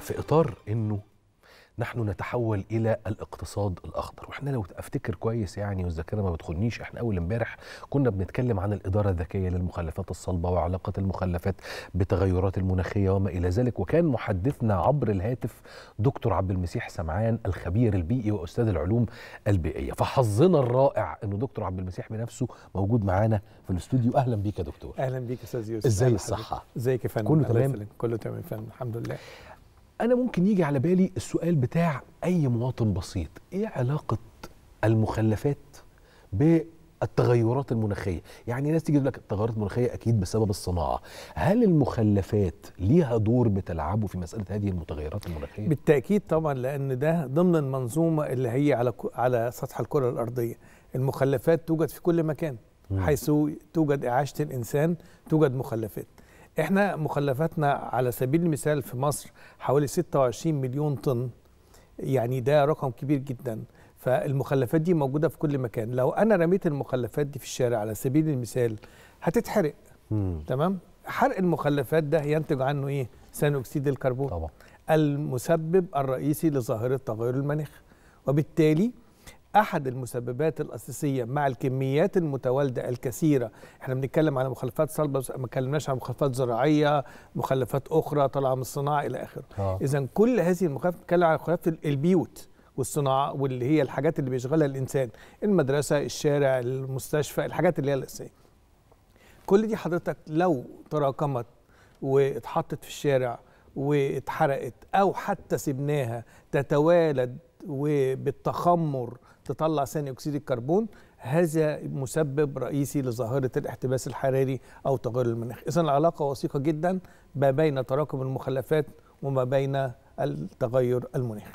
في اطار انه نحن نتحول الى الاقتصاد الاخضر واحنا لو افتكر كويس يعني والذاكره ما بتخنيش احنا اول امبارح كنا بنتكلم عن الاداره الذكيه للمخلفات الصلبه وعلاقه المخلفات بتغيرات المناخيه وما الى ذلك وكان محدثنا عبر الهاتف دكتور عبد المسيح سمعان الخبير البيئي واستاذ e العلوم البيئيه فحظنا الرائع انه دكتور عبد المسيح بنفسه موجود معانا في الاستوديو اهلا بيك يا دكتور اهلا بيك يا استاذ يوسف ازاي الصحه ازيك يا فندم كله تمام كله تمام فندم الحمد لله انا ممكن يجي على بالي السؤال بتاع اي مواطن بسيط ايه علاقه المخلفات بالتغيرات المناخيه يعني ناس تيجي تقول لك التغيرات المناخيه اكيد بسبب الصناعه هل المخلفات ليها دور بتلعبه في مساله هذه المتغيرات المناخيه بالتاكيد طبعا لان ده ضمن المنظومه اللي هي على على سطح الكره الارضيه المخلفات توجد في كل مكان حيث توجد اعاشه الانسان توجد مخلفات احنا مخلفاتنا على سبيل المثال في مصر حوالي 26 مليون طن يعني ده رقم كبير جدا فالمخلفات دي موجودة في كل مكان لو أنا رميت المخلفات دي في الشارع على سبيل المثال هتتحرق مم. تمام حرق المخلفات ده ينتج عنه إيه ثاني أكسيد الكربون طبعا. المسبب الرئيسي لظاهرة تغير المناخ وبالتالي احد المسببات الاساسيه مع الكميات المتوالده الكثيره احنا بنتكلم على مخلفات صلبه ما اتكلمناش عن مخلفات زراعيه مخلفات اخرى طالعه من الصناعه الى اخره آه. اذا كل هذه المخلفات بتتكلم على مخلفات البيوت والصناعه واللي هي الحاجات اللي بيشغلها الانسان المدرسه الشارع المستشفى الحاجات اللي هي الاساسيه كل دي حضرتك لو تراكمت واتحطت في الشارع واتحرقت او حتى سبناها تتوالد وبالتخمر تطلع ثاني اكسيد الكربون هذا مسبب رئيسي لظاهره الاحتباس الحراري او تغير المناخ اذا العلاقه وثيقه جدا ما بين تراكم المخلفات وما بين التغير المناخي